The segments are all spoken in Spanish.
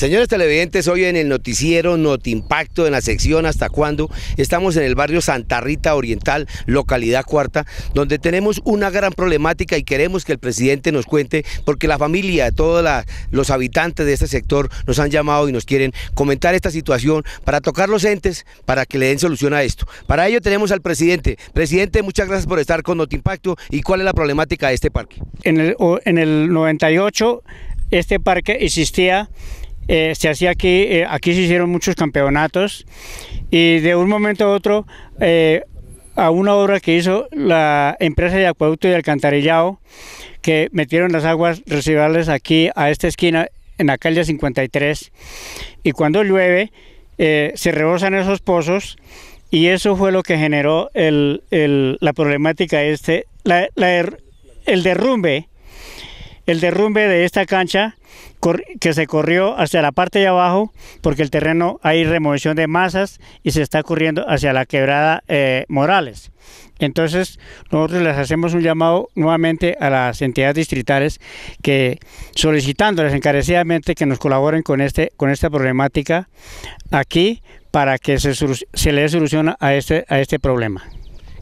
Señores televidentes, hoy en el noticiero Notimpacto, en la sección Hasta cuándo, estamos en el barrio Santa Rita Oriental, localidad cuarta, donde tenemos una gran problemática y queremos que el presidente nos cuente, porque la familia, todos los habitantes de este sector nos han llamado y nos quieren comentar esta situación para tocar los entes, para que le den solución a esto. Para ello tenemos al presidente. Presidente, muchas gracias por estar con Notimpacto y cuál es la problemática de este parque. en el 98 este parque existía eh, se hacía aquí, eh, aquí se hicieron muchos campeonatos y de un momento a otro eh, a una obra que hizo la empresa de acueducto y alcantarillado que metieron las aguas residuales aquí a esta esquina en la calle 53 y cuando llueve se rebosan esos pozos y eso fue lo que generó la problemática este, er, el derrumbe el derrumbe de esta cancha que se corrió hacia la parte de abajo porque el terreno hay remoción de masas y se está corriendo hacia la quebrada eh, Morales. Entonces nosotros les hacemos un llamado nuevamente a las entidades distritales que solicitándoles encarecidamente que nos colaboren con, este, con esta problemática aquí para que se, se le dé a este, a este problema.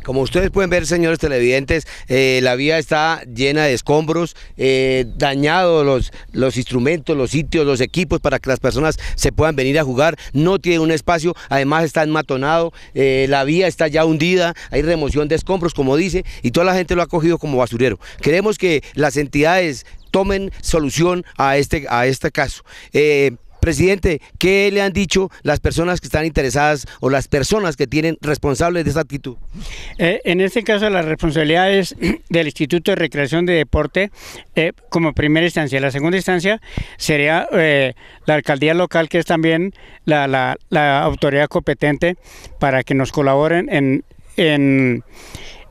Como ustedes pueden ver, señores televidentes, eh, la vía está llena de escombros, eh, dañados los, los instrumentos, los sitios, los equipos para que las personas se puedan venir a jugar. No tiene un espacio, además está enmatonado, eh, la vía está ya hundida, hay remoción de escombros, como dice, y toda la gente lo ha cogido como basurero. Queremos que las entidades tomen solución a este, a este caso. Presidente, ¿qué le han dicho las personas que están interesadas o las personas que tienen responsables de esa actitud? Eh, en este caso, las responsabilidades del Instituto de Recreación de Deporte eh, como primera instancia. La segunda instancia sería eh, la alcaldía local, que es también la, autoridad competente para que nos colaboren en, en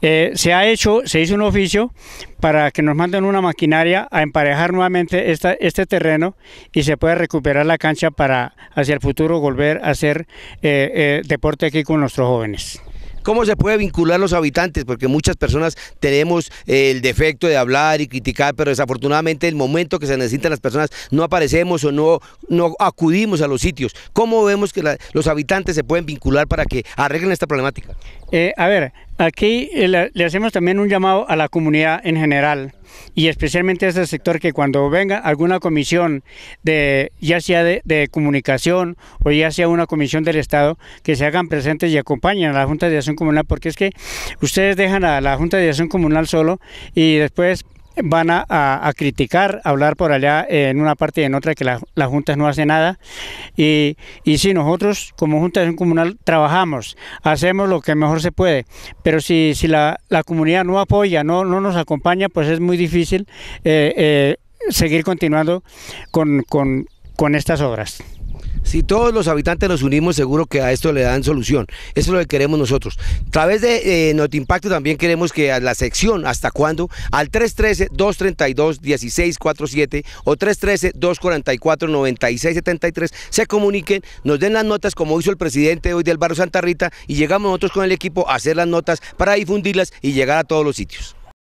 eh, se ha hecho, se hizo un oficio para que nos manden una maquinaria a emparejar nuevamente este terreno y se pueda recuperar la cancha para hacia el futuro volver a hacer eh, eh, deporte aquí con nuestros jóvenes. ¿Cómo se puede vincular los habitantes? Porque muchas personas tenemos el defecto de hablar y criticar, pero desafortunadamente el momento que se necesitan las personas no aparecemos o no, no acudimos a los sitios. ¿Cómo vemos que los habitantes se pueden vincular para que arreglen esta problemática? a ver, Aquí eh, le, hacemos también un llamado a la comunidad en general y especialmente a este sector que cuando venga alguna comisión de ya sea de, de comunicación o ya sea una comisión del Estado que se hagan presentes y acompañen a la Junta de Acción Comunal porque es que ustedes dejan a la Junta de Acción Comunal solo y después van a, criticar, hablar por allá en una parte y en otra que la, las juntas no hace nada. Y, y si nosotros como Junta de Comunal trabajamos, hacemos lo que mejor se puede, pero si, si la, comunidad no apoya, no, no nos acompaña, pues es muy difícil eh, eh, seguir continuando con estas obras. Si todos los habitantes nos unimos, seguro que a esto le dan solución. Eso es lo que queremos nosotros. A través de eh, Notimpacto también queremos que a la sección, ¿hasta cuándo? Al 313-232-1647 o 313-244-9673 se comuniquen, nos den las notas como hizo el presidente hoy del barrio Santa Rita y llegamos nosotros con el equipo a hacer las notas para difundirlas y llegar a todos los sitios.